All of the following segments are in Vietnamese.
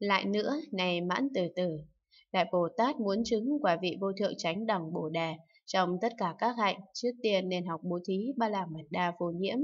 Lại nữa, này mãn từ từ, Đại Bồ Tát muốn chứng quả vị vô thượng tránh đẳng Bồ Đề trong tất cả các hạnh, trước tiên nên học bố thí ba la mật đa vô nhiễm.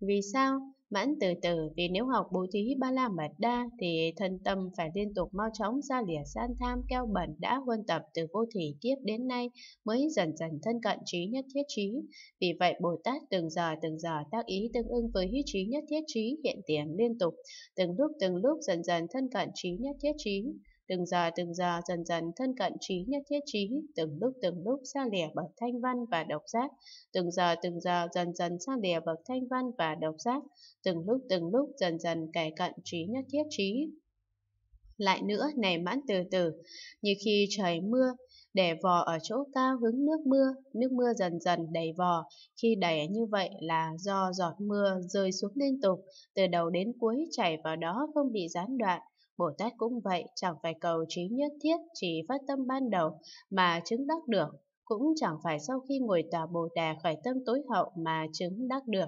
Vì sao? Mãn từ từ vì nếu học bố thí ba la mật đa thì thân tâm phải liên tục mau chóng ra lìa san tham keo bẩn đã huân tập từ vô thủy kiếp đến nay mới dần dần thân cận trí nhất thiết trí. Vì vậy Bồ Tát từng giờ từng giờ tác ý tương ưng với trí nhất thiết trí hiện tiền liên tục, từng lúc từng lúc dần dần thân cận trí nhất thiết trí. Từng giờ từng giờ dần dần thân cận trí nhất thiết trí, từng lúc từng lúc xa lẻ bậc thanh văn và độc giác, từng giờ từng giờ dần dần xa lẻ bậc thanh văn và độc giác, từng lúc từng lúc dần dần kẻ cận trí nhất thiết trí. Lại nữa này mãn từ từ, như khi trời mưa, để vò ở chỗ cao hứng nước mưa, nước mưa dần dần đầy vò, khi đầy như vậy là do giọt mưa rơi xuống liên tục, từ đầu đến cuối chảy vào đó không bị gián đoạn, Bồ Tát cũng vậy, chẳng phải cầu trí nhất thiết, chỉ phát tâm ban đầu mà chứng đắc được, cũng chẳng phải sau khi ngồi tòa Bồ Đà khởi tâm tối hậu mà chứng đắc được.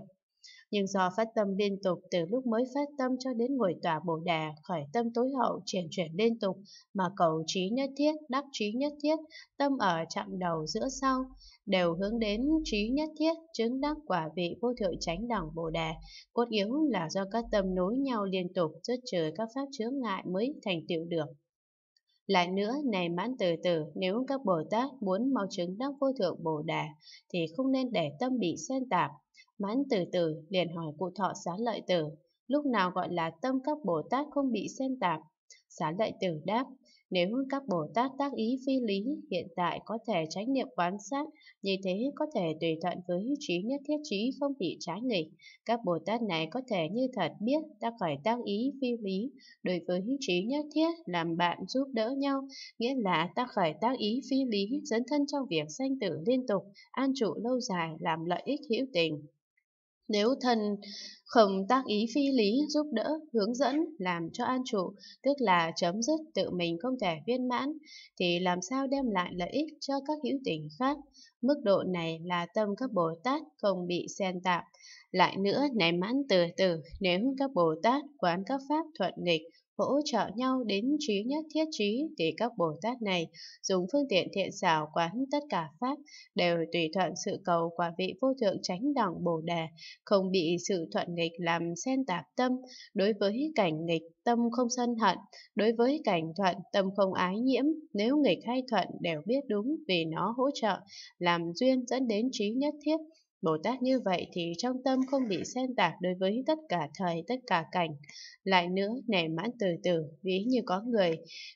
Nhưng do phát tâm liên tục từ lúc mới phát tâm cho đến ngồi tòa Bồ Đà, khởi tâm tối hậu chuyển chuyển liên tục, mà cầu trí nhất thiết, đắc trí nhất thiết, tâm ở chặng đầu giữa sau, đều hướng đến trí nhất thiết, chứng đắc quả vị vô thượng chánh đẳng Bồ Đà. Cốt yếu là do các tâm nối nhau liên tục, dứt trừ các pháp chướng ngại mới thành tựu được. Lại nữa, này mãn từ từ, nếu các Bồ Tát muốn mau chứng đắc vô thượng Bồ Đà, thì không nên để tâm bị xen tạp, Mãn từ từ liền hỏi cụ thọ xá lợi tử, lúc nào gọi là tâm các Bồ Tát không bị xen tạp? Xá lợi tử đáp, nếu các Bồ Tát tác ý phi lý, hiện tại có thể tránh niệm quán sát, như thế có thể tùy thuận với trí nhất thiết trí không bị trái nghịch. Các Bồ Tát này có thể như thật biết ta phải tác ý phi lý, đối với trí nhất thiết làm bạn giúp đỡ nhau, nghĩa là ta phải tác ý phi lý, dẫn thân trong việc sanh tử liên tục, an trụ lâu dài làm lợi ích hữu tình. Nếu thần không tác ý phi lý giúp đỡ, hướng dẫn, làm cho an trụ, tức là chấm dứt tự mình không thể viên mãn, thì làm sao đem lại lợi ích cho các hữu tình khác. Mức độ này là tâm các Bồ Tát không bị xen tạp. Lại nữa, này mãn từ từ, nếu các Bồ Tát quán các pháp thuận nghịch, hỗ trợ nhau đến trí nhất thiết trí thì các Bồ Tát này dùng phương tiện thiện xảo quán tất cả Pháp đều tùy thuận sự cầu quả vị vô thượng tránh đẳng Bồ Đà, không bị sự thuận nghịch làm xen tạp tâm, đối với cảnh nghịch tâm không sân hận, đối với cảnh thuận tâm không ái nhiễm, nếu nghịch hay thuận đều biết đúng vì nó hỗ trợ, làm duyên dẫn đến trí nhất thiết, Bồ Tát như vậy thì trong tâm không bị xen tạp đối với tất cả thời, tất cả cảnh. Lại nữa, nảy mãn từ từ, ví như có người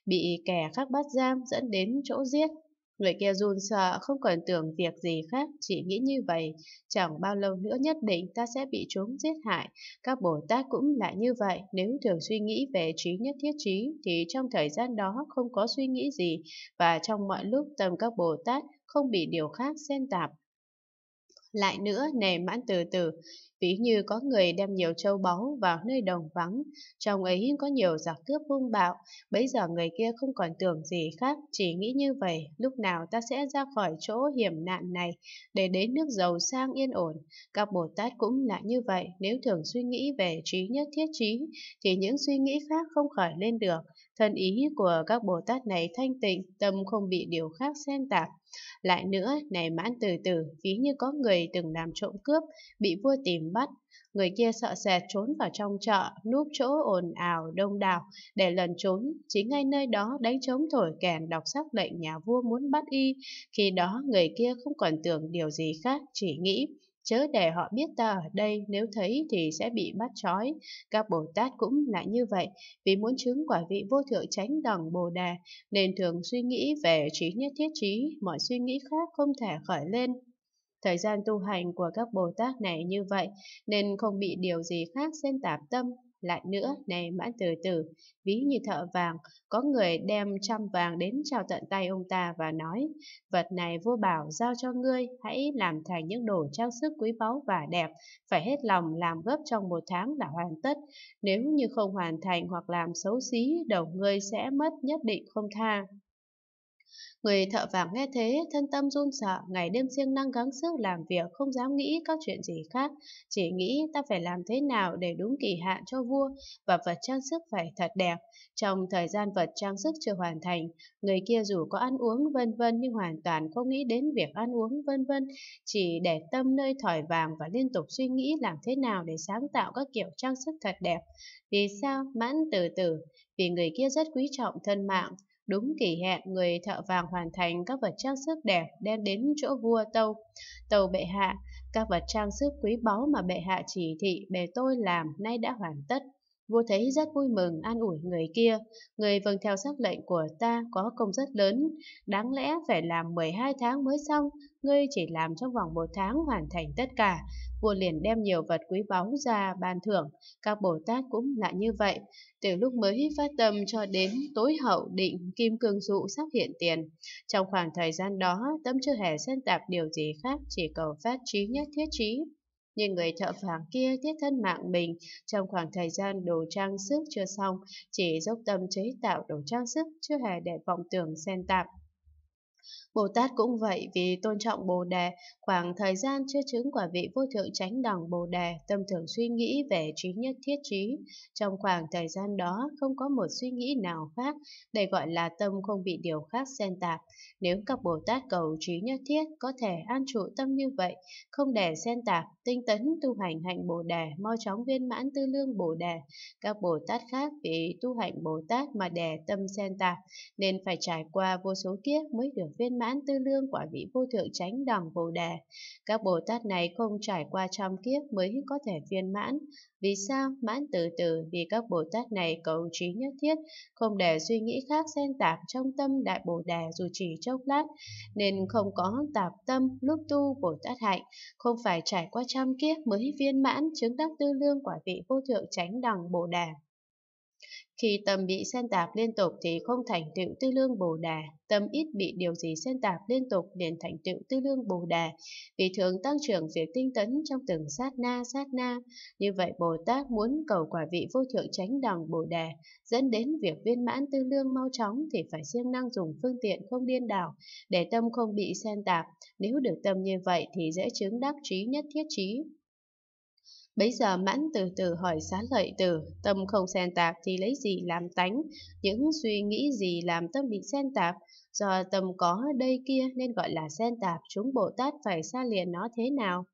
bị kẻ khác bắt giam dẫn đến chỗ giết. Người kia run sợ, không còn tưởng việc gì khác, chỉ nghĩ như vậy. Chẳng bao lâu nữa nhất định ta sẽ bị chúng giết hại. Các Bồ Tát cũng lại như vậy, nếu thường suy nghĩ về trí nhất thiết trí, thì trong thời gian đó không có suy nghĩ gì, và trong mọi lúc tâm các Bồ Tát không bị điều khác xen tạp. Lại nữa nề mãn từ từ, ví như có người đem nhiều châu báu vào nơi đồng vắng, trong ấy có nhiều giặc cướp hung bạo, bây giờ người kia không còn tưởng gì khác, chỉ nghĩ như vậy, lúc nào ta sẽ ra khỏi chỗ hiểm nạn này, để đến nước giàu sang yên ổn. Các Bồ Tát cũng lại như vậy, nếu thường suy nghĩ về trí nhất thiết trí, thì những suy nghĩ khác không khởi lên được, Thân ý của các Bồ Tát này thanh tịnh, tâm không bị điều khác xen tạp. Lại nữa, này mãn từ từ, ví như có người từng làm trộm cướp, bị vua tìm bắt. Người kia sợ sệt trốn vào trong chợ, núp chỗ ồn ào, đông đảo, để lần trốn. Chính ngay nơi đó đánh trống thổi kèn đọc sắc lệnh nhà vua muốn bắt y. Khi đó người kia không còn tưởng điều gì khác, chỉ nghĩ chớ để họ biết ta ở đây, nếu thấy thì sẽ bị bắt trói. Các Bồ Tát cũng lại như vậy, vì muốn chứng quả vị vô thượng tránh đẳng Bồ Đà, nên thường suy nghĩ về trí nhất thiết trí, mọi suy nghĩ khác không thể khởi lên. Thời gian tu hành của các Bồ Tát này như vậy, nên không bị điều gì khác xen tạp tâm, lại nữa, này mãn từ từ, ví như thợ vàng, có người đem trăm vàng đến trao tận tay ông ta và nói, vật này vua bảo giao cho ngươi, hãy làm thành những đồ trang sức quý báu và đẹp, phải hết lòng làm gấp trong một tháng là hoàn tất. Nếu như không hoàn thành hoặc làm xấu xí, đầu ngươi sẽ mất nhất định không tha. Người thợ vàng nghe thế, thân tâm run sợ, ngày đêm siêng năng gắng sức làm việc, không dám nghĩ các chuyện gì khác, chỉ nghĩ ta phải làm thế nào để đúng kỳ hạn cho vua và vật trang sức phải thật đẹp. Trong thời gian vật trang sức chưa hoàn thành, người kia dù có ăn uống vân vân nhưng hoàn toàn không nghĩ đến việc ăn uống vân vân, chỉ để tâm nơi thỏi vàng và liên tục suy nghĩ làm thế nào để sáng tạo các kiểu trang sức thật đẹp. Vì sao? Mãn từ từ, vì người kia rất quý trọng thân mạng, Đúng kỳ hẹn, người thợ vàng hoàn thành các vật trang sức đẹp đem đến chỗ vua Tâu. tàu bệ hạ, các vật trang sức quý báu mà bệ hạ chỉ thị bề tôi làm nay đã hoàn tất. Vua thấy rất vui mừng an ủi người kia, người vâng theo sắc lệnh của ta có công rất lớn, đáng lẽ phải làm 12 tháng mới xong, ngươi chỉ làm trong vòng một tháng hoàn thành tất cả, vua liền đem nhiều vật quý báu ra ban thưởng, các Bồ Tát cũng lại như vậy. Từ lúc mới phát tâm cho đến tối hậu định Kim Cương Dụ sắp hiện tiền. Trong khoảng thời gian đó, tâm chưa hề xen tạp điều gì khác, chỉ cầu phát trí nhất thiết trí. Nhưng người thợ vàng kia thiết thân mạng mình trong khoảng thời gian đồ trang sức chưa xong, chỉ dốc tâm chế tạo đồ trang sức, chưa hề để vọng tưởng xen tạp. Bồ Tát cũng vậy vì tôn trọng Bồ Đề, khoảng thời gian chưa chứng quả vị vô thượng chánh đẳng Bồ Đề, tâm thường suy nghĩ về trí nhất thiết trí. Trong khoảng thời gian đó, không có một suy nghĩ nào khác, đây gọi là tâm không bị điều khác xen tạp. Nếu các Bồ Tát cầu trí nhất thiết có thể an trụ tâm như vậy, không để xen tạp, tinh tấn tu hành hạnh Bồ Đề, mau chóng viên mãn tư lương Bồ Đề. Các Bồ Tát khác vì tu hạnh Bồ Tát mà để tâm xen tạp, nên phải trải qua vô số kiếp mới được viên mãn tư lương quả vị vô thượng chánh đẳng bồ đề. Các Bồ Tát này không trải qua trăm kiếp mới có thể viên mãn. Vì sao? Mãn từ từ vì các Bồ Tát này cầu trí nhất thiết, không để suy nghĩ khác xen tạp trong tâm đại Bồ Đề dù chỉ chốc lát, nên không có tạp tâm lúc tu Bồ Tát hạnh, không phải trải qua trăm kiếp mới viên mãn chứng đắc tư lương quả vị vô thượng chánh đẳng Bồ đề khi tâm bị xen tạp liên tục thì không thành tựu tư lương Bồ Đà, tâm ít bị điều gì xen tạp liên tục liền thành tựu tư lương Bồ Đà, vì thường tăng trưởng việc tinh tấn trong từng sát na sát na. Như vậy Bồ Tát muốn cầu quả vị vô thượng tránh đẳng Bồ Đà, dẫn đến việc viên mãn tư lương mau chóng thì phải siêng năng dùng phương tiện không điên đảo, để tâm không bị xen tạp. Nếu được tâm như vậy thì dễ chứng đắc trí nhất thiết trí, bây giờ mãn từ từ hỏi xá lợi tử, tâm không xen tạp thì lấy gì làm tánh, những suy nghĩ gì làm tâm bị xen tạp, do tâm có đây kia nên gọi là xen tạp, chúng Bồ Tát phải xa liền nó thế nào?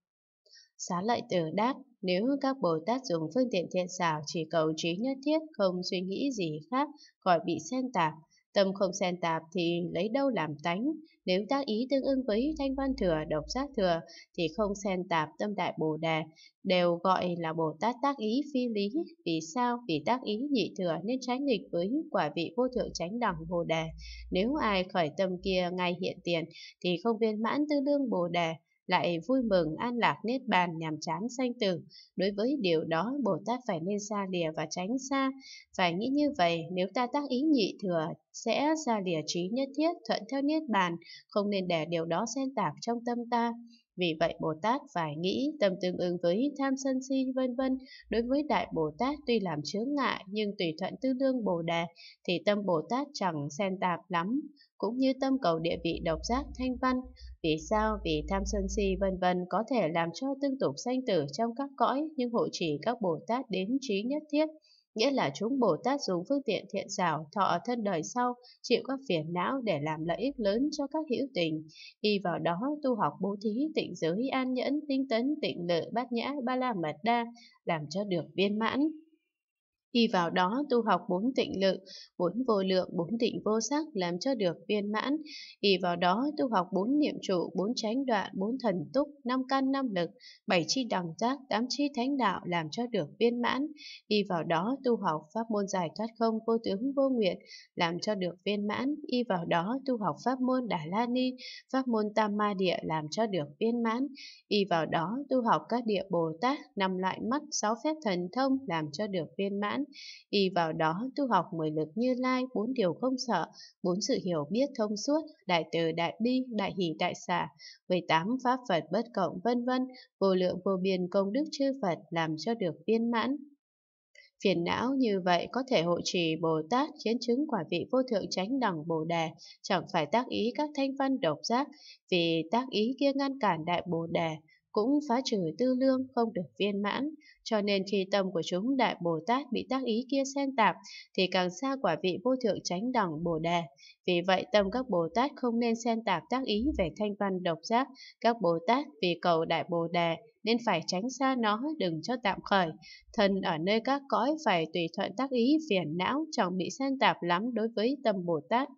Xá lợi tử đáp, nếu các Bồ Tát dùng phương tiện thiện xảo chỉ cầu trí nhất thiết, không suy nghĩ gì khác, gọi bị xen tạp, Tâm không xen tạp thì lấy đâu làm tánh, nếu tác ý tương ưng với thanh văn thừa, độc giác thừa thì không xen tạp tâm đại bồ đề, đều gọi là Bồ Tát tác ý phi lý. Vì sao? Vì tác ý nhị thừa nên trái nghịch với quả vị vô thượng chánh đẳng bồ đề. Nếu ai khởi tâm kia ngay hiện tiền thì không viên mãn tư đương bồ đề, lại vui mừng an lạc niết bàn nhàm chán sanh tử. Đối với điều đó, Bồ Tát phải nên xa lìa và tránh xa. Phải nghĩ như vậy, nếu ta tác ý nhị thừa, sẽ xa lìa trí nhất thiết, thuận theo niết bàn, không nên để điều đó xen tạp trong tâm ta. Vì vậy Bồ Tát phải nghĩ tâm tương ứng với tham sân si vân vân. Đối với Đại Bồ Tát tuy làm chướng ngại nhưng tùy thuận tư đương Bồ Đề thì tâm Bồ Tát chẳng xen tạp lắm cũng như tâm cầu địa vị độc giác thanh văn, vì sao vì tham sân si vân vân có thể làm cho tương tục sanh tử trong các cõi nhưng hộ trì các Bồ Tát đến trí nhất thiết, nghĩa là chúng Bồ Tát dùng phương tiện thiện xảo thọ thân đời sau, chịu các phiền não để làm lợi ích lớn cho các hữu tình, y vào đó tu học bố thí, tịnh giới, an nhẫn, tinh tấn, tịnh lợi bát nhã, ba la mật đa, làm cho được viên mãn. Y vào đó tu học bốn tịnh lượng, bốn vô lượng, bốn tịnh vô sắc làm cho được viên mãn. Y vào đó tu học bốn niệm trụ, bốn chánh đoạn, bốn thần túc, năm căn năm lực, bảy chi đẳng giác, tám chi thánh đạo làm cho được viên mãn. Y vào đó tu học pháp môn giải thoát không vô tướng vô nguyện làm cho được viên mãn. Y vào đó tu học pháp môn Đà La Ni, pháp môn Tam Ma Địa làm cho được viên mãn. Y vào đó tu học các địa Bồ Tát, năm loại mắt, sáu phép thần thông làm cho được viên mãn mãn. Y vào đó tu học mười lực như lai, bốn điều không sợ, bốn sự hiểu biết thông suốt, đại từ đại bi, đại hỷ đại xả, tám pháp Phật bất cộng vân vân, vô lượng vô biên công đức chư Phật làm cho được viên mãn. Phiền não như vậy có thể hộ trì Bồ Tát khiến chứng quả vị vô thượng tránh đẳng Bồ Đề, chẳng phải tác ý các thanh văn độc giác, vì tác ý kia ngăn cản đại Bồ Đề, cũng phá trừ tư lương không được viên mãn, cho nên khi tâm của chúng Đại Bồ Tát bị tác ý kia xen tạp thì càng xa quả vị vô thượng tránh đẳng Bồ Đề. Vì vậy tâm các Bồ Tát không nên xen tạp tác ý về thanh văn độc giác. Các Bồ Tát vì cầu Đại Bồ Đề nên phải tránh xa nó đừng cho tạm khởi. Thân ở nơi các cõi phải tùy thuận tác ý phiền não chẳng bị xen tạp lắm đối với tâm Bồ Tát.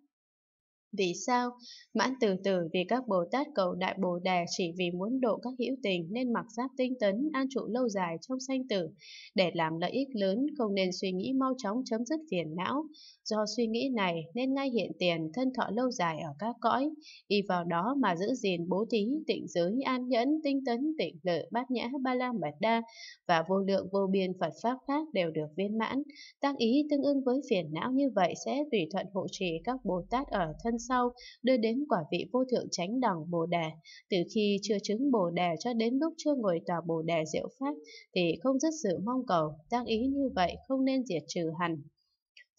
Vì sao? Mãn từ từ vì các Bồ Tát cầu Đại Bồ Đề chỉ vì muốn độ các hữu tình nên mặc giáp tinh tấn, an trụ lâu dài trong sanh tử. Để làm lợi ích lớn, không nên suy nghĩ mau chóng chấm dứt phiền não. Do suy nghĩ này nên ngay hiện tiền thân thọ lâu dài ở các cõi, y vào đó mà giữ gìn bố thí, tịnh giới, an nhẫn, tinh tấn, tịnh lợi, bát nhã, ba la mật đa và vô lượng vô biên Phật Pháp khác đều được viên mãn. Tác ý tương ứng với phiền não như vậy sẽ tùy thuận hộ trì các Bồ Tát ở thân sau đưa đến quả vị vô thượng chánh đẳng Bồ đề Từ khi chưa chứng Bồ đề cho đến lúc chưa ngồi tòa Bồ đề diệu pháp thì không dứt sự mong cầu, tác ý như vậy không nên diệt trừ hẳn.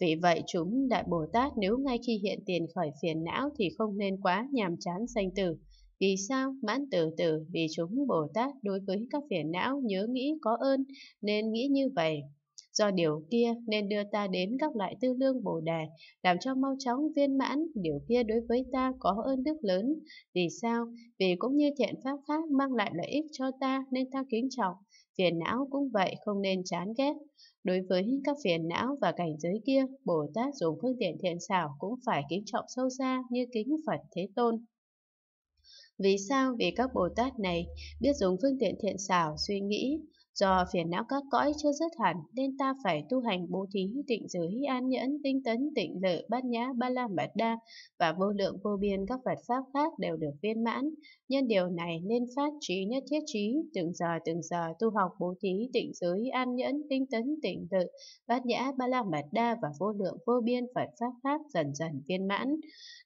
Vì vậy chúng Đại Bồ Tát nếu ngay khi hiện tiền khỏi phiền não thì không nên quá nhàm chán sanh tử. Vì sao? Mãn từ từ vì chúng Bồ Tát đối với các phiền não nhớ nghĩ có ơn nên nghĩ như vậy. Do điều kia nên đưa ta đến các loại tư lương bồ đề, làm cho mau chóng viên mãn, điều kia đối với ta có ơn đức lớn. Vì sao? Vì cũng như thiện pháp khác mang lại lợi ích cho ta nên ta kính trọng, phiền não cũng vậy không nên chán ghét. Đối với các phiền não và cảnh giới kia, Bồ Tát dùng phương tiện thiện xảo cũng phải kính trọng sâu xa như kính Phật Thế Tôn. Vì sao? Vì các Bồ Tát này biết dùng phương tiện thiện xảo suy nghĩ, Do phiền não các cõi chưa dứt hẳn nên ta phải tu hành bố thí, tịnh giới, an nhẫn, tinh tấn, tịnh lợi, bát nhã, ba la mật đa và vô lượng vô biên các Phật pháp khác đều được viên mãn. Nhân điều này nên phát trí nhất thiết trí, từng giờ từng giờ tu học bố thí, tịnh giới, an nhẫn, tinh tấn, tịnh lợi, bát nhã, ba la mật đa và vô lượng vô biên Phật pháp khác dần dần viên mãn.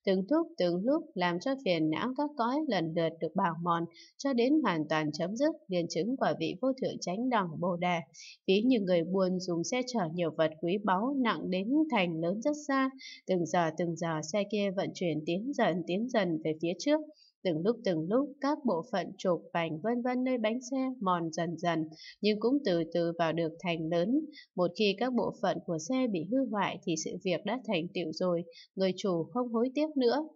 Từng thúc từng lúc làm cho phiền não các cõi lần lượt được bào mòn cho đến hoàn toàn chấm dứt liền chứng quả vị vô thượng chánh cánh đồng Bồ Đề. Ví như người buôn dùng xe chở nhiều vật quý báu nặng đến thành lớn rất xa, từng giờ từng giờ xe kia vận chuyển tiến dần tiến dần về phía trước. Từng lúc từng lúc các bộ phận trục vành vân vân nơi bánh xe mòn dần dần nhưng cũng từ từ vào được thành lớn. Một khi các bộ phận của xe bị hư hoại thì sự việc đã thành tiệu rồi, người chủ không hối tiếc nữa.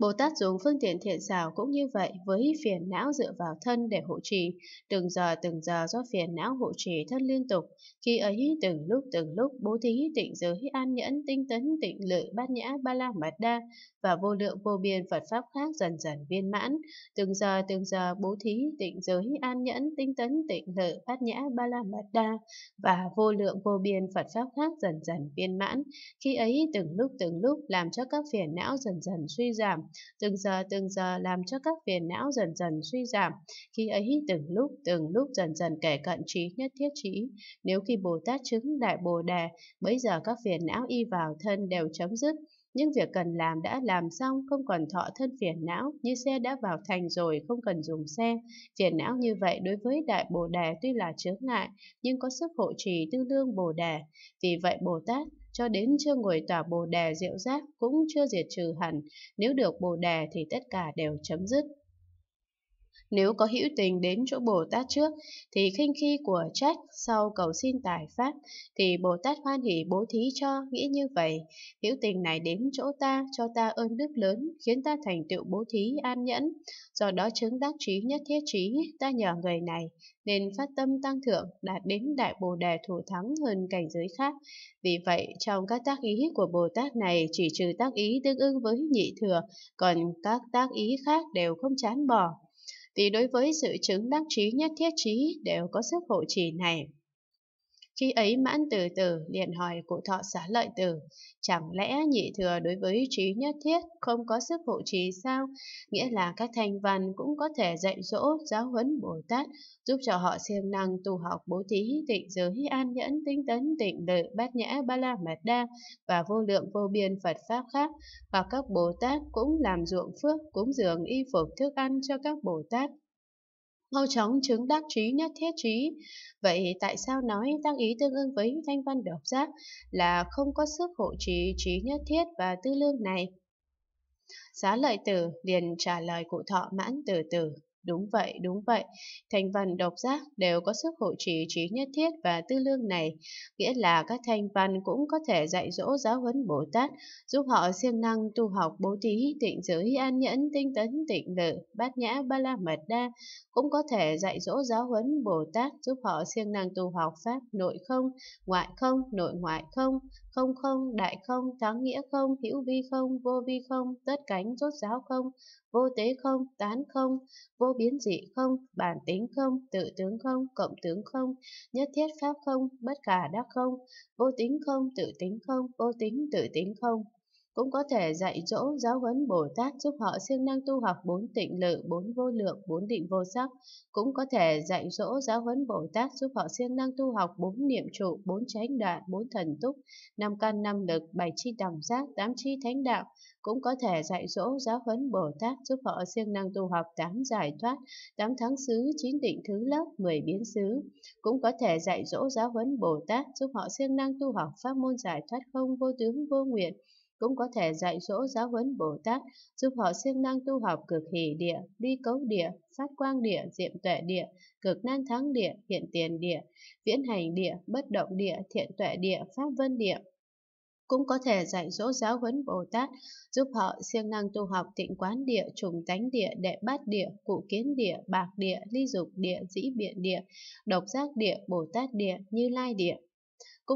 Bồ Tát dùng phương tiện thiện xảo cũng như vậy với phiền não dựa vào thân để hộ trì, từng giờ từng giờ do phiền não hộ trì thân liên tục, khi ấy từng lúc từng lúc bố thí tịnh giới an nhẫn tinh tấn tịnh lợi bát nhã ba la mật đa và vô lượng vô biên Phật pháp khác dần dần viên mãn, từng giờ từng giờ bố thí tịnh giới an nhẫn tinh tấn tịnh lợi bát nhã ba la mật đa và vô lượng vô biên Phật pháp khác dần dần viên mãn, khi ấy từng lúc từng lúc làm cho các phiền não dần dần suy giảm từng giờ từng giờ làm cho các phiền não dần dần suy giảm, khi ấy từng lúc từng lúc dần dần kể cận trí nhất thiết trí. Nếu khi Bồ Tát chứng đại Bồ Đề, bây giờ các phiền não y vào thân đều chấm dứt, những việc cần làm đã làm xong, không còn thọ thân phiền não, như xe đã vào thành rồi, không cần dùng xe. Phiền não như vậy đối với Đại Bồ Đề tuy là chướng ngại, nhưng có sức hộ trì tương đương Bồ Đề. Vì vậy Bồ Tát cho đến chưa ngồi tỏa Bồ Đề diệu giác cũng chưa diệt trừ hẳn, nếu được Bồ Đề thì tất cả đều chấm dứt. Nếu có hữu tình đến chỗ Bồ Tát trước thì khinh khi của trách, sau cầu xin tài pháp thì Bồ Tát hoan hỷ bố thí cho, nghĩ như vậy. Hữu tình này đến chỗ ta, cho ta ơn đức lớn, khiến ta thành tựu bố thí an nhẫn. Do đó chứng đắc trí nhất thiết trí, ta nhờ người này nên phát tâm tăng thượng đạt đến đại bồ đề thủ thắng hơn cảnh giới khác. Vì vậy, trong các tác ý của Bồ Tát này chỉ trừ tác ý tương ứng với nhị thừa, còn các tác ý khác đều không chán bỏ thì đối với sự chứng đắc trí nhất thiết trí đều có sức hộ trì này. Khi ấy mãn từ từ liền hỏi cụ thọ xá lợi tử, chẳng lẽ nhị thừa đối với trí nhất thiết không có sức hộ trì sao? Nghĩa là các thành văn cũng có thể dạy dỗ, giáo huấn Bồ Tát, giúp cho họ siêng năng tu học bố thí, tịnh giới, an nhẫn, tinh tấn, tịnh lợi, bát nhã, ba la mật đa và vô lượng vô biên Phật Pháp khác. và các Bồ Tát cũng làm ruộng phước, cúng dường y phục thức ăn cho các Bồ Tát mau chóng chứng đắc trí nhất thiết trí. Vậy tại sao nói tăng ý tương ứng với thanh văn độc giác là không có sức hộ trì trí nhất thiết và tư lương này? Giá lợi tử liền trả lời cụ thọ mãn từ từ. Đúng vậy, đúng vậy, thành văn độc giác đều có sức hộ trì trí nhất thiết và tư lương này, nghĩa là các thành văn cũng có thể dạy dỗ giáo huấn Bồ Tát, giúp họ siêng năng tu học bố thí, tịnh giới, an nhẫn, tinh tấn, tịnh lự, bát nhã, ba la mật đa, cũng có thể dạy dỗ giáo huấn Bồ Tát, giúp họ siêng năng tu học pháp nội không, ngoại không, nội ngoại không, không không, đại không, thắng nghĩa không, hữu vi không, vô vi không, tất cánh rốt giáo không, vô tế không, tán không, vô biến dị không, bản tính không, tự tướng không, cộng tướng không, nhất thiết pháp không, bất khả đắc không, vô tính không, tự tính không, vô tính tự tính không cũng có thể dạy dỗ giáo huấn Bồ Tát giúp họ siêng năng tu học bốn tịnh lự, bốn vô lượng, bốn định vô sắc, cũng có thể dạy dỗ giáo huấn Bồ Tát giúp họ siêng năng tu học bốn niệm trụ, bốn chánh đoạn, bốn thần túc, năm căn năm lực, bảy chi đồng giác, tám chi thánh đạo, cũng có thể dạy dỗ giáo huấn Bồ Tát giúp họ siêng năng tu học tám giải thoát, tám thắng xứ, chín định thứ lớp, mười biến xứ, cũng có thể dạy dỗ giáo huấn Bồ Tát giúp họ siêng năng tu học pháp môn giải thoát không vô tướng vô nguyện cũng có thể dạy dỗ giáo huấn Bồ Tát, giúp họ siêng năng tu học cực hỷ địa, đi cấu địa, phát quang địa, diệm tuệ địa, cực năng thắng địa, hiện tiền địa, viễn hành địa, bất động địa, thiện tuệ địa, pháp vân địa, cũng có thể dạy dỗ giáo huấn Bồ Tát, giúp họ siêng năng tu học tịnh quán địa, trùng tánh địa, đệ bát địa, cụ kiến địa, bạc địa, ly dục địa, dĩ biện địa, độc giác địa, Bồ Tát địa, như lai địa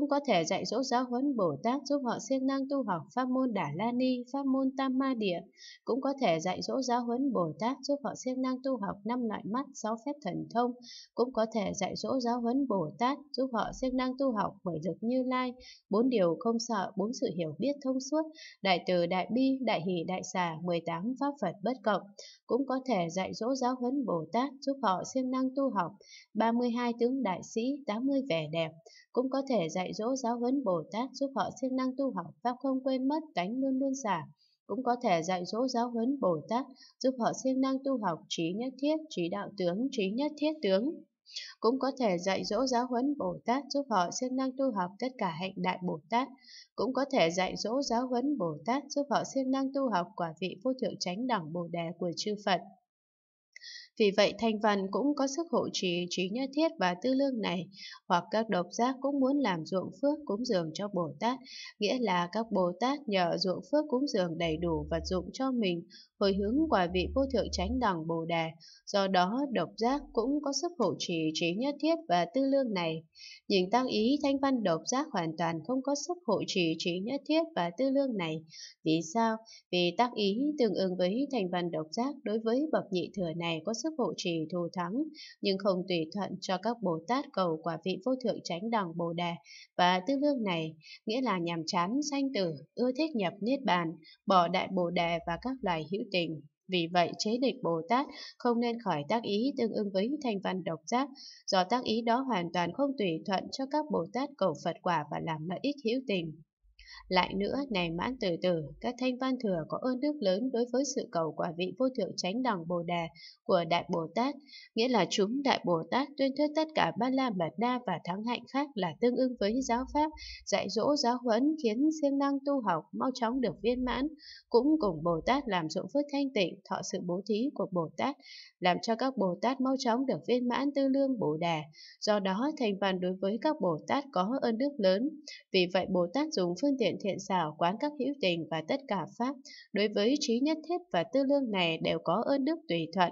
cũng có thể dạy dỗ giáo huấn Bồ Tát giúp họ siêng năng tu học pháp môn Đà La Ni, pháp môn Tam Ma Địa, cũng có thể dạy dỗ giáo huấn Bồ Tát giúp họ siêng năng tu học năm loại mắt, sáu phép thần thông, cũng có thể dạy dỗ giáo huấn Bồ Tát giúp họ siêng năng tu học mười lực Như Lai, bốn điều không sợ, bốn sự hiểu biết thông suốt, đại từ đại bi, đại hỷ đại xả, 18 pháp Phật bất cộng, cũng có thể dạy dỗ giáo huấn Bồ Tát giúp họ siêng năng tu học 32 tướng đại sĩ, 80 vẻ đẹp, cũng có thể dạy dỗ giáo huấn Bồ Tát giúp họ siêng năng tu học pháp không quên mất tánh luôn luôn giả, cũng có thể dạy dỗ giáo huấn Bồ Tát giúp họ siêng năng tu học trí nhất thiết, trí đạo tướng, trí nhất thiết tướng. Cũng có thể dạy dỗ giáo huấn Bồ Tát giúp họ siêng năng tu học tất cả hạnh đại Bồ Tát. Cũng có thể dạy dỗ giáo huấn Bồ Tát giúp họ siêng năng tu học quả vị vô thượng chánh đẳng Bồ Đề của chư Phật. Vì vậy thanh văn cũng có sức hộ trì trí nhất thiết và tư lương này, hoặc các độc giác cũng muốn làm ruộng phước cúng dường cho Bồ Tát, nghĩa là các Bồ Tát nhờ ruộng phước cúng dường đầy đủ vật dụng cho mình, hồi hướng quả vị vô thượng chánh đẳng Bồ Đề, do đó độc giác cũng có sức hộ trì trí nhất thiết và tư lương này. Nhìn tăng ý thanh văn độc giác hoàn toàn không có sức hộ trì trí nhất thiết và tư lương này. Vì sao? Vì tác ý tương ứng với thành văn độc giác đối với bậc nhị thừa này có sức hộ trì thù thắng, nhưng không tùy thuận cho các Bồ Tát cầu quả vị vô thượng chánh đẳng Bồ Đề và tư lương này, nghĩa là nhàm chán sanh tử, ưa thích nhập niết bàn, bỏ đại Bồ Đề và các loài hữu tình. Vì vậy, chế địch Bồ Tát không nên khởi tác ý tương ứng với thành văn độc giác, do tác ý đó hoàn toàn không tùy thuận cho các Bồ Tát cầu Phật quả và làm lợi ích hữu tình. Lại nữa, này mãn từ từ, các thanh văn thừa có ơn đức lớn đối với sự cầu quả vị vô thượng chánh đẳng Bồ Đà của Đại Bồ Tát, nghĩa là chúng Đại Bồ Tát tuyên thuyết tất cả ba la mật đa và thắng hạnh khác là tương ứng với giáo pháp, dạy dỗ giáo huấn khiến siêng năng tu học mau chóng được viên mãn, cũng cùng Bồ Tát làm dụng phước thanh tịnh, thọ sự bố thí của Bồ Tát, làm cho các Bồ Tát mau chóng được viên mãn tư lương Bồ Đà. Do đó, thành văn đối với các Bồ Tát có ơn đức lớn. Vì vậy, Bồ Tát dùng phương tiện tiện thiện xảo quán các hữu tình và tất cả pháp, đối với trí nhất thiết và tư lương này đều có ơn đức tùy thuận.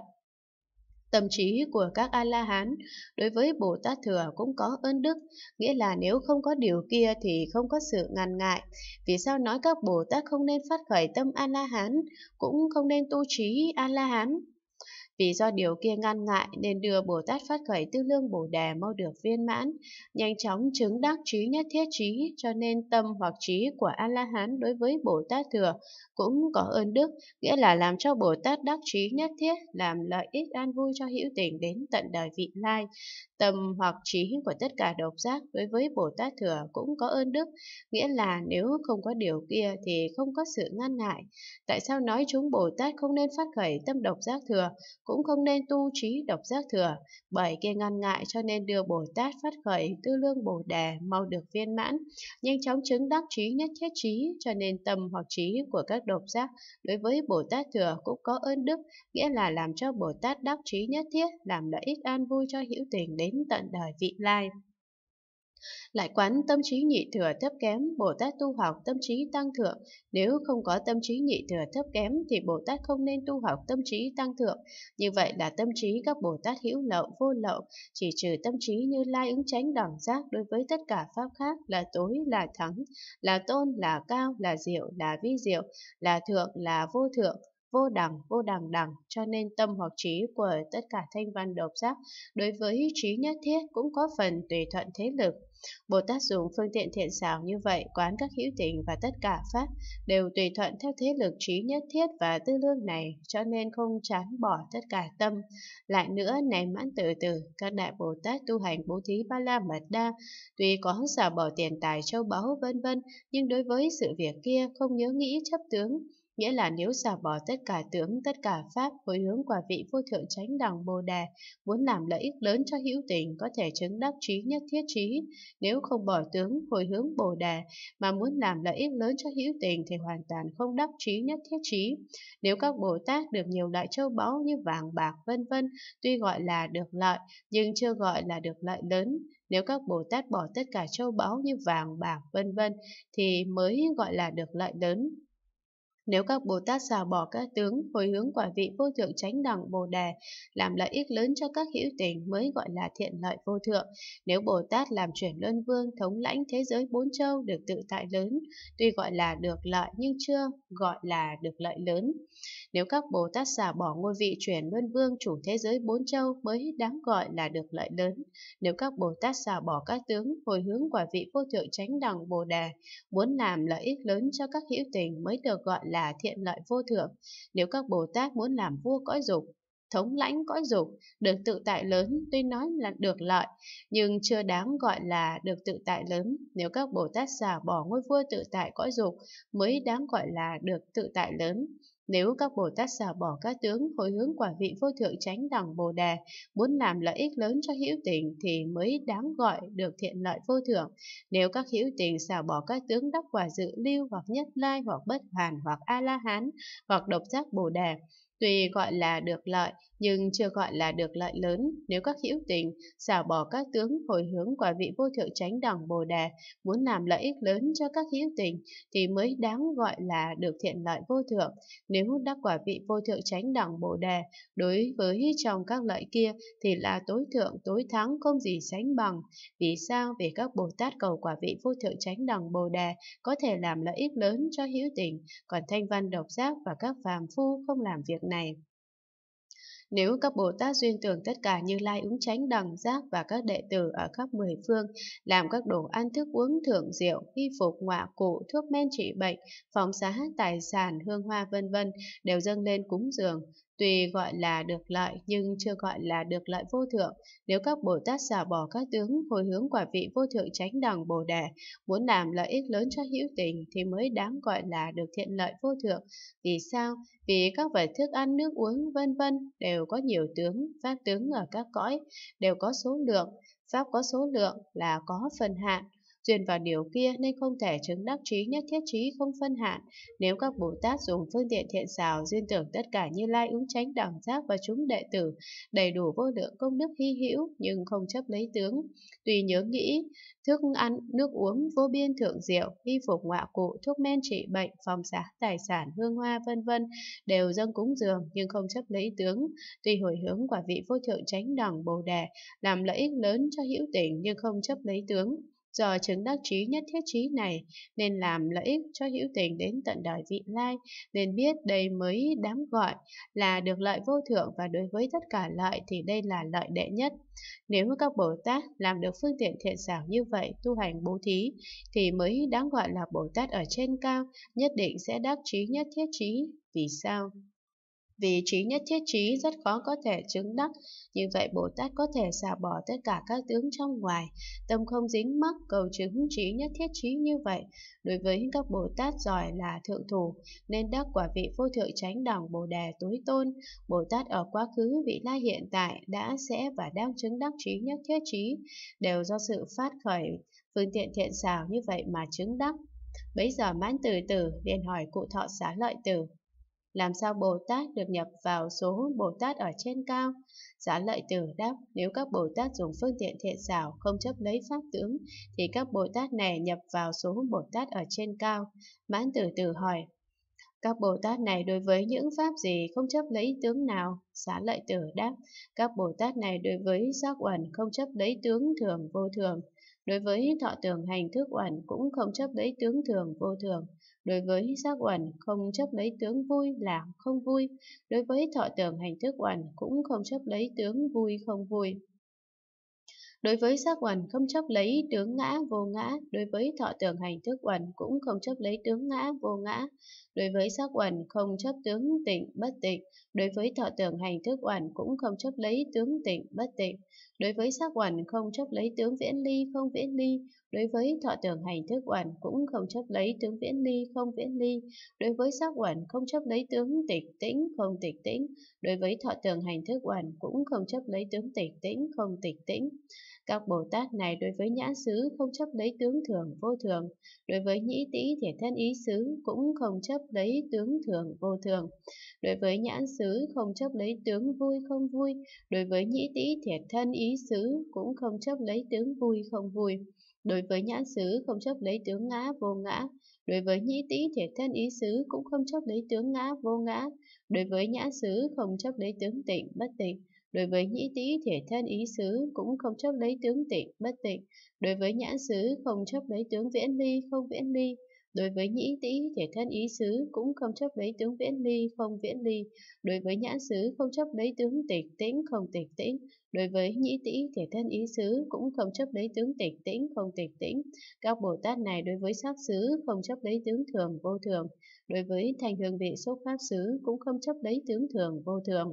Tâm trí của các A-la-hán đối với Bồ Tát Thừa cũng có ơn đức, nghĩa là nếu không có điều kia thì không có sự ngăn ngại. Vì sao nói các Bồ Tát không nên phát khởi tâm A-la-hán, cũng không nên tu trí A-la-hán? Vì do điều kia ngăn ngại nên đưa Bồ Tát phát khởi tư lương Bồ Đề mau được viên mãn, nhanh chóng chứng đắc trí nhất thiết trí, cho nên tâm hoặc trí của A-la-hán đối với Bồ Tát thừa cũng có ơn đức, nghĩa là làm cho Bồ Tát đắc trí nhất thiết, làm lợi ích an vui cho hữu tình đến tận đời vị lai. Tâm hoặc trí của tất cả độc giác đối với Bồ Tát thừa cũng có ơn đức, nghĩa là nếu không có điều kia thì không có sự ngăn ngại. Tại sao nói chúng Bồ Tát không nên phát khởi tâm độc giác thừa? cũng không nên tu trí độc giác thừa, bởi kia ngăn ngại cho nên đưa Bồ Tát phát khởi tư lương Bồ Đề mau được viên mãn, nhanh chóng chứng đắc trí nhất thiết trí, cho nên tâm hoặc trí của các độc giác đối với Bồ Tát thừa cũng có ơn đức, nghĩa là làm cho Bồ Tát đắc trí nhất thiết, làm lợi ích an vui cho hữu tình đến tận đời vị lai. Lại quán tâm trí nhị thừa thấp kém, Bồ Tát tu học tâm trí tăng thượng. Nếu không có tâm trí nhị thừa thấp kém thì Bồ Tát không nên tu học tâm trí tăng thượng. Như vậy là tâm trí các Bồ Tát hữu lậu, vô lậu, chỉ trừ tâm trí như lai ứng tránh đẳng giác đối với tất cả pháp khác là tối, là thắng, là tôn, là cao, là diệu, là vi diệu, là thượng, là vô thượng, vô đẳng, vô đẳng đẳng, cho nên tâm hoặc trí của tất cả thanh văn độc giác đối với trí nhất thiết cũng có phần tùy thuận thế lực. Bồ Tát dùng phương tiện thiện xảo như vậy quán các hữu tình và tất cả pháp đều tùy thuận theo thế lực trí nhất thiết và tư lương này, cho nên không chán bỏ tất cả tâm. Lại nữa, này mãn từ từ các đại Bồ Tát tu hành bố thí ba la mật đa, tuy có xả bỏ tiền tài châu báu vân vân, nhưng đối với sự việc kia không nhớ nghĩ chấp tướng, Nghĩa là nếu xả bỏ tất cả tướng, tất cả pháp với hướng quả vị vô thượng chánh đẳng Bồ Đề, muốn làm lợi ích lớn cho hữu tình có thể chứng đắc trí nhất thiết trí. Nếu không bỏ tướng hồi hướng Bồ Đề mà muốn làm lợi ích lớn cho hữu tình thì hoàn toàn không đắc trí nhất thiết trí. Nếu các Bồ Tát được nhiều loại châu báu như vàng bạc vân vân, tuy gọi là được lợi nhưng chưa gọi là được lợi lớn. Nếu các Bồ Tát bỏ tất cả châu báu như vàng, bạc, vân vân thì mới gọi là được lợi lớn. Nếu các Bồ Tát xả bỏ các tướng, hồi hướng quả vị vô thượng chánh đẳng Bồ Đề, làm lợi ích lớn cho các hữu tình mới gọi là thiện lợi vô thượng. Nếu Bồ Tát làm chuyển luân vương, thống lãnh thế giới bốn châu được tự tại lớn, tuy gọi là được lợi nhưng chưa gọi là được lợi lớn. Nếu các Bồ Tát xả bỏ ngôi vị chuyển luân vương chủ thế giới bốn châu mới đáng gọi là được lợi lớn. Nếu các Bồ Tát xả bỏ các tướng, hồi hướng quả vị vô thượng chánh đẳng Bồ Đề, muốn làm lợi ích lớn cho các hữu tình mới được gọi là là thiện lợi vô thượng. Nếu các Bồ Tát muốn làm vua cõi dục, thống lãnh cõi dục, được tự tại lớn tuy nói là được lợi, nhưng chưa đáng gọi là được tự tại lớn. Nếu các Bồ Tát xả bỏ ngôi vua tự tại cõi dục mới đáng gọi là được tự tại lớn. Nếu các Bồ Tát xả bỏ các tướng hồi hướng quả vị vô thượng chánh đẳng Bồ đề muốn làm lợi ích lớn cho hữu tình thì mới đáng gọi được thiện lợi vô thượng. Nếu các hữu tình xả bỏ các tướng đắc quả dự lưu hoặc nhất lai hoặc bất hoàn hoặc A-la-hán hoặc độc giác Bồ đề Tuy gọi là được lợi, nhưng chưa gọi là được lợi lớn nếu các hữu tình xả bỏ các tướng hồi hướng quả vị vô thượng chánh đẳng Bồ Đề, muốn làm lợi ích lớn cho các hữu tình thì mới đáng gọi là được thiện lợi vô thượng. Nếu đắc quả vị vô thượng chánh đẳng Bồ Đề, đối với trong các lợi kia thì là tối thượng, tối thắng không gì sánh bằng. Vì sao? Vì các Bồ Tát cầu quả vị vô thượng chánh đẳng Bồ Đề có thể làm lợi ích lớn cho hữu tình, còn thanh văn độc giác và các phàm phu không làm việc này. Nếu các Bồ Tát duyên tưởng tất cả như lai ứng chánh đẳng giác và các đệ tử ở khắp mười phương, làm các đồ ăn thức uống thưởng rượu, y phục ngọa cụ, thuốc men trị bệnh, phòng xá tài sản, hương hoa vân vân đều dâng lên cúng dường, Tuy gọi là được lợi nhưng chưa gọi là được lợi vô thượng, nếu các Bồ Tát xả bỏ các tướng hồi hướng quả vị vô thượng tránh đẳng Bồ Đề, muốn làm lợi ích lớn cho hữu tình thì mới đáng gọi là được thiện lợi vô thượng. Vì sao? Vì các vật thức ăn, nước uống, vân vân đều có nhiều tướng, pháp tướng ở các cõi, đều có số lượng, pháp có số lượng là có phần hạn duyên vào điều kia nên không thể chứng đắc trí nhất thiết trí không phân hạn. Nếu các Bồ Tát dùng phương tiện thiện xảo duyên tưởng tất cả như lai ứng tránh đẳng giác và chúng đệ tử, đầy đủ vô lượng công đức hy hữu nhưng không chấp lấy tướng, tùy nhớ nghĩ, thức ăn, nước uống vô biên thượng diệu, y phục ngọa cụ, thuốc men trị bệnh, phòng xá tài sản, hương hoa vân vân đều dâng cúng dường nhưng không chấp lấy tướng, tùy hồi hướng quả vị vô thượng tránh đẳng Bồ đề, làm lợi ích lớn cho hữu tình nhưng không chấp lấy tướng do chứng đắc trí nhất thiết trí này nên làm lợi ích cho hữu tình đến tận đời vị lai nên biết đây mới đáng gọi là được lợi vô thượng và đối với tất cả lợi thì đây là lợi đệ nhất nếu các bồ tát làm được phương tiện thiện xảo như vậy tu hành bố thí thì mới đáng gọi là bồ tát ở trên cao nhất định sẽ đắc trí nhất thiết trí vì sao vì trí nhất thiết trí rất khó có thể chứng đắc. Như vậy Bồ Tát có thể xả bỏ tất cả các tướng trong ngoài, tâm không dính mắc cầu chứng trí nhất thiết trí như vậy. Đối với các Bồ Tát giỏi là thượng thủ, nên đắc quả vị vô thượng chánh đẳng Bồ Đề tối tôn. Bồ Tát ở quá khứ, vị lai hiện tại đã sẽ và đang chứng đắc trí nhất thiết trí, đều do sự phát khởi phương tiện thiện xảo như vậy mà chứng đắc. Bấy giờ mãn từ tử liền hỏi cụ thọ xá lợi tử làm sao Bồ Tát được nhập vào số Bồ Tát ở trên cao? Giá lợi tử đáp, nếu các Bồ Tát dùng phương tiện thiện xảo, không chấp lấy pháp tướng, thì các Bồ Tát này nhập vào số Bồ Tát ở trên cao. Mãn tử tử hỏi, các Bồ Tát này đối với những pháp gì không chấp lấy tướng nào? Xá lợi tử đáp, các Bồ Tát này đối với giác uẩn không chấp lấy tướng thường vô thường. Đối với thọ tưởng hành thức uẩn cũng không chấp lấy tướng thường vô thường. Đối với giác uẩn không chấp lấy tướng vui là không vui, đối với thọ tưởng hành thức uẩn cũng không chấp lấy tướng vui không vui. Đối với sắc uẩn không chấp lấy tướng ngã vô ngã, đối với thọ tưởng hành thức uẩn cũng không chấp lấy tướng ngã vô ngã, đối với sắc uẩn không chấp tướng tịnh bất tịnh, đối với thọ tưởng hành thức uẩn cũng không chấp lấy tướng tịnh bất tịnh, đối với sắc uẩn không chấp lấy tướng viễn ly không viễn ly, Đối với thọ tưởng hành thức uẩn cũng không chấp lấy tướng viễn ly không viễn ly, đối với sắc uẩn không chấp lấy tướng tịch tĩnh không tịch tĩnh, đối với thọ tưởng hành thức uẩn cũng không chấp lấy tướng tịch tĩnh không tịch tĩnh. Các Bồ Tát này đối với nhãn xứ không chấp lấy tướng thường vô thường, đối với nhĩ tĩ thể thân ý xứ cũng không chấp lấy tướng thường vô thường, đối với nhãn xứ không chấp lấy tướng vui không vui, đối với nhĩ tĩ thể thân ý xứ cũng không chấp lấy tướng vui không vui. Đối với nhãn xứ không chấp lấy tướng ngã vô ngã, đối với nhĩ tĩ thể thân ý xứ cũng không chấp lấy tướng ngã vô ngã, đối với nhãn xứ không chấp lấy tướng tịnh bất tịnh, đối với nhĩ tĩ thể thân ý xứ cũng không chấp lấy tướng tịnh bất tịnh, đối với nhãn xứ không chấp lấy tướng viễn ly không viễn ly, Đối với nhĩ tĩ thể thân ý xứ cũng không chấp lấy tướng viễn ly không viễn ly, đối với nhãn xứ không chấp lấy tướng tịch tĩnh không tịch tĩnh, đối với nhĩ tĩ thể thân ý xứ cũng không chấp lấy tướng tịch tĩnh không tịch tĩnh. Các Bồ Tát này đối với sắc xứ không chấp lấy tướng thường vô thường, đối với thành hương vị xúc pháp xứ cũng không chấp lấy tướng thường vô thường.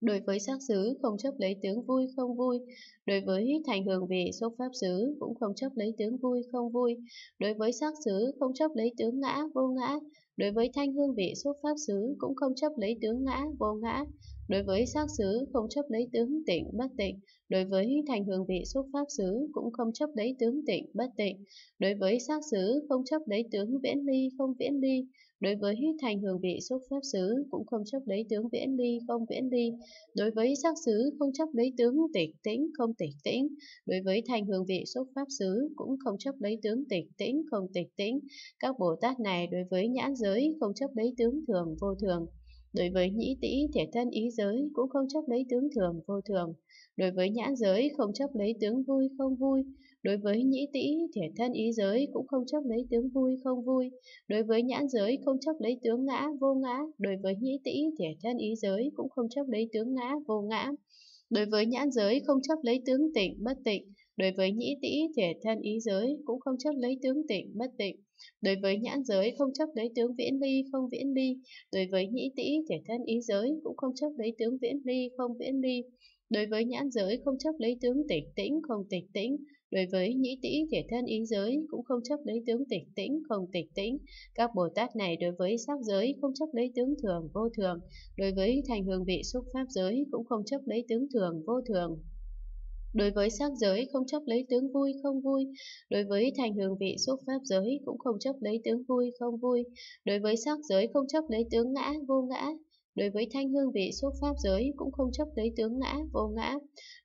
Đối với sắc xứ không chấp lấy tướng vui không vui, đối với thành hưởng vị xúc pháp xứ cũng không chấp lấy tướng vui không vui, đối với sắc xứ không chấp lấy tướng ngã vô ngã, đối với thanh hương vị xúc pháp xứ cũng không chấp lấy tướng ngã vô ngã, đối với sắc xứ không chấp lấy tướng tịnh bất tịnh, đối với thành hương vị xúc pháp xứ cũng không chấp lấy tướng tịnh bất tịnh, đối với sắc xứ không chấp lấy tướng viễn ly không viễn ly, Đối với thành hương vị xúc pháp xứ cũng không chấp lấy tướng viễn ly không viễn ly. Đối với sắc xứ không chấp lấy tướng tịch tĩnh không tịch tĩnh. Đối với thành hương vị xúc pháp xứ cũng không chấp lấy tướng tịch tĩnh không tịch tĩnh. Các Bồ Tát này đối với nhãn giới không chấp lấy tướng thường vô thường. Đối với nhĩ tĩ thể thân ý giới cũng không chấp lấy tướng thường vô thường. Đối với nhãn giới không chấp lấy tướng vui không vui. Đối với nhĩ tĩ, thể thân ý giới cũng không chấp lấy tướng vui không vui. Đối với nhãn giới không chấp lấy tướng ngã vô ngã. Đối với nhĩ tĩ, thể thân ý giới cũng không chấp lấy tướng ngã vô ngã. Đối với nhãn giới không chấp lấy tướng tỉnh bất tịnh. Đối với nhĩ tĩ, thể thân ý giới cũng không chấp lấy tướng tỉnh bất tịnh. Đối với nhãn giới không chấp lấy tướng viễn ly không viễn ly. Đối với nhĩ tĩ, thể thân ý giới cũng không chấp lấy tướng viễn ly không viễn ly. Đối với nhãn giới không chấp lấy tướng tịch tĩnh không tịch tĩnh, Đối với nhĩ tĩ thể thân ý giới cũng không chấp lấy tướng tịch tĩnh, không tịch tĩnh. Các Bồ Tát này đối với sắc giới không chấp lấy tướng thường, vô thường. Đối với thành hương vị xúc pháp giới cũng không chấp lấy tướng thường, vô thường. Đối với sắc giới không chấp lấy tướng vui không vui, đối với thành hương vị xúc pháp giới cũng không chấp lấy tướng vui không vui, đối với sắc giới không chấp lấy tướng ngã vô ngã, Đối với thanh hương vị xúc pháp giới cũng không chấp lấy tướng ngã, vô ngã.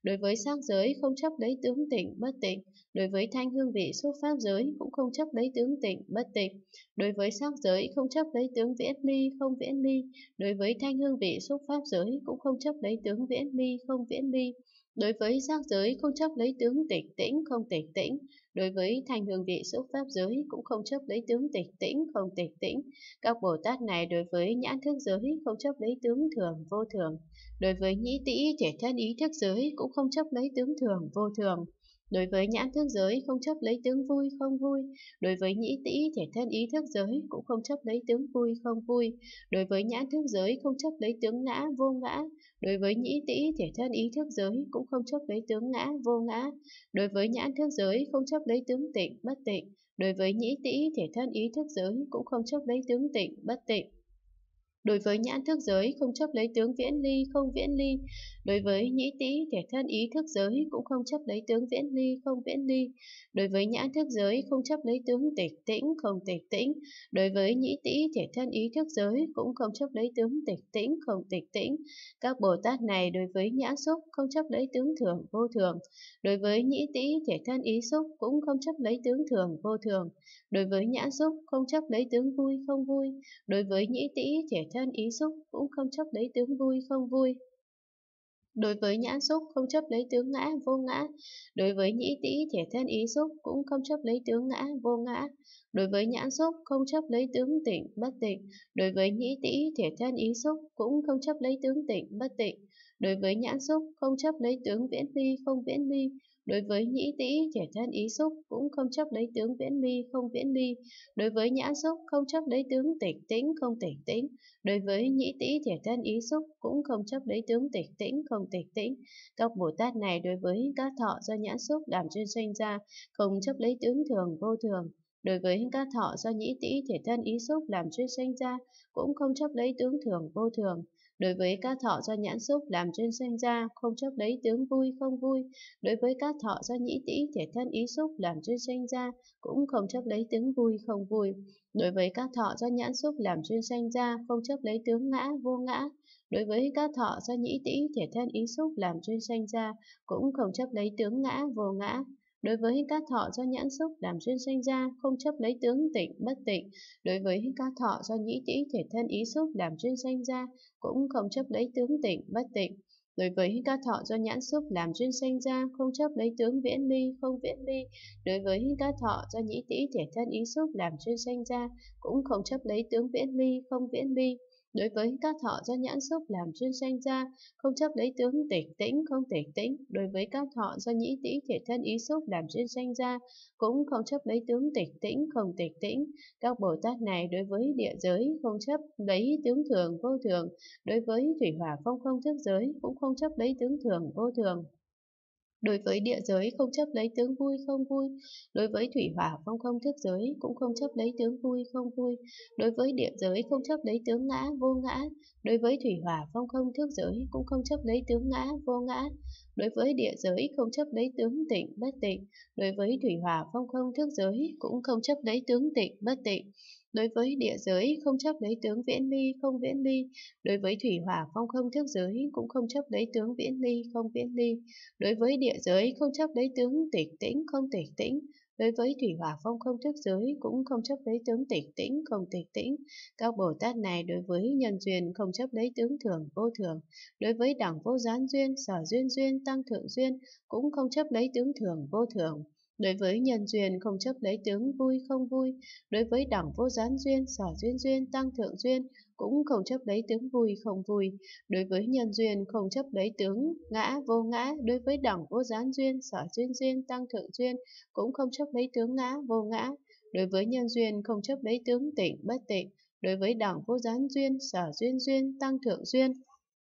Đối với sắc giới không chấp lấy tướng tỉnh, bất tỉnh. Đối với thanh hương vị xúc pháp giới cũng không chấp lấy tướng tỉnh, bất tỉnh. Đối với sắc giới không chấp lấy tướng viễn ly, không viễn ly. Đối với thanh hương vị xúc pháp giới cũng không chấp lấy tướng viễn ly, không viễn ly. Đối với sắc giới không chấp lấy tướng tỉnh tĩnh, không tỉnh tĩnh. Đối với thanh hương vị xúc pháp giới cũng không chấp lấy tướng tịch tĩnh, không tịch tĩnh. Các Bồ Tát này đối với nhãn thức giới không chấp lấy tướng thường, vô thường. Đối với nhĩ tĩ thể thân ý thức giới cũng không chấp lấy tướng thường, vô thường. Đối với nhãn thức giới không chấp lấy tướng vui không vui, đối với nhĩ tĩ thể thân ý thức giới cũng không chấp lấy tướng vui không vui, đối với nhãn thức giới không chấp lấy tướng ngã vô ngã, Đối với nhĩ tĩ, thể thân ý thức giới cũng không chấp lấy tướng ngã, vô ngã. Đối với nhãn thức giới không chấp lấy tướng tịnh, bất tịnh. Đối với nhĩ tĩ, thể thân ý thức giới cũng không chấp lấy tướng tịnh, bất tịnh. Đối với nhãn thức giới không chấp lấy tướng viễn ly, không viễn ly. Đối với nhĩ tĩ, thể thân ý thức giới cũng không chấp lấy tướng viễn ly, không viễn ly. Đối với nhãn thức giới không chấp lấy tướng tịch tĩnh, không tịch tĩnh. Đối với nhĩ tĩ, thể thân ý thức giới cũng không chấp lấy tướng tịch tĩnh, không tịch tĩnh. Các Bồ Tát này đối với nhãn xúc không chấp lấy tướng thường, vô thường. Đối với nhĩ tĩ, thể thân ý xúc cũng không chấp lấy tướng thường, vô thường. Đối với nhãn xúc không chấp lấy tướng vui, không vui. Đối với nhĩ tĩ, thể thân ý xúc cũng không chấp lấy tướng vui, không vui. Đối với nhãn xúc không chấp lấy tướng ngã, vô ngã. Đối với nhĩ tĩ thể thân ý xúc cũng không chấp lấy tướng ngã, vô ngã. Đối với nhãn xúc không chấp lấy tướng tịnh bất tịnh. Đối với nhĩ tĩ thể thân ý xúc cũng không chấp lấy tướng tịnh bất tịnh. Đối với nhãn xúc không chấp lấy tướng viễn vi không viễn vi Đối với nhĩ tĩ, thể thân ý xúc cũng không chấp lấy tướng viễn ly, không viễn ly. Đối với nhã xúc, không chấp lấy tướng tịch tĩnh, không tịch tĩnh. Đối với nhĩ tĩ, thể thân ý xúc cũng không chấp lấy tướng tịch tĩnh, không tịch tĩnh. Các Bồ Tát này đối với các thọ do nhã xúc làm chuyên sanh ra, không chấp lấy tướng thường, vô thường. Đối với các thọ do nhĩ tĩ thể thân ý xúc làm chuyên sanh ra, cũng không chấp lấy tướng thường vô thường. Đối với các thọ do nhãn xúc làm duyên sanh ra, không chấp lấy tướng vui không vui. Đối với các thọ do nhĩ tĩ thể thân ý xúc làm duyên sanh ra, cũng không chấp lấy tướng vui không vui. Đối với các thọ do nhãn xúc làm duyên sanh ra, không chấp lấy tướng ngã, vô ngã. Đối với các thọ do nhĩ tĩ thể thân ý xúc làm duyên sanh ra, cũng không chấp lấy tướng ngã, vô ngã. Đối với các thọ do nhãn xúc làm duyên sinh ra, không chấp lấy tướng tịnh, bất tịnh. Đối với các thọ do nhĩ tĩ thể thân ý xúc làm duyên sinh ra, cũng không chấp lấy tướng tịnh, bất tịnh. Đối với các thọ do nhãn xúc làm duyên sinh ra, không chấp lấy tướng viễn ly, không viễn ly. Đối với các thọ do nhĩ tĩ thể thân ý xúc làm duyên sinh ra, cũng không chấp lấy tướng viễn ly, không viễn ly. Đối với các thọ do nhãn xúc làm chuyên sanh ra, không chấp lấy tướng tịch tĩnh, không tịch tĩnh. Đối với các thọ do nhĩ tĩ thể thân ý xúc làm chuyên sanh ra, cũng không chấp lấy tướng tịch tĩnh, không tịch tĩnh. Các Bồ Tát này đối với địa giới không chấp lấy tướng thường vô thường, đối với thủy hỏa phong không thức giới cũng không chấp lấy tướng thường vô thường. Đối với địa giới không chấp lấy tướng vui không vui, đối với thủy hỏa phong không thức giới cũng không chấp lấy tướng vui không vui, đối với địa giới không chấp lấy tướng ngã vô ngã, đối với thủy hỏa phong không thức giới cũng không chấp lấy tướng ngã vô ngã, đối với địa giới không chấp lấy tướng tịnh bất tịnh, đối với thủy hỏa phong không thức giới cũng không chấp lấy tướng tịnh bất tịnh đối với địa giới không chấp lấy tướng viễn ly không viễn ly, đối với thủy hỏa phong không thức giới cũng không chấp lấy tướng viễn ly không viễn ly, đối với địa giới không chấp lấy tướng tịch tĩnh không tịch tĩnh, đối với thủy hỏa phong không thức giới cũng không chấp lấy tướng tịch tĩnh không tịch tĩnh các bồ tát này đối với nhân duyên không chấp lấy tướng thường vô thường đối với đẳng vô gián duyên sở duyên duyên tăng thượng duyên cũng không chấp lấy tướng thường vô thường Đối với nhân duyên không chấp lấy tướng vui không vui, đối với đẳng vô gián duyên, sở duyên duyên, tăng thượng duyên cũng không chấp lấy tướng vui không vui, đối với nhân duyên không chấp lấy tướng ngã vô ngã, đối với đẳng vô gián duyên, sở duyên duyên, tăng thượng duyên cũng không chấp lấy tướng ngã vô ngã, đối với nhân duyên không chấp lấy tướng tịnh bất tịnh, đối với đẳng vô gián duyên, sở duyên duyên, tăng thượng duyên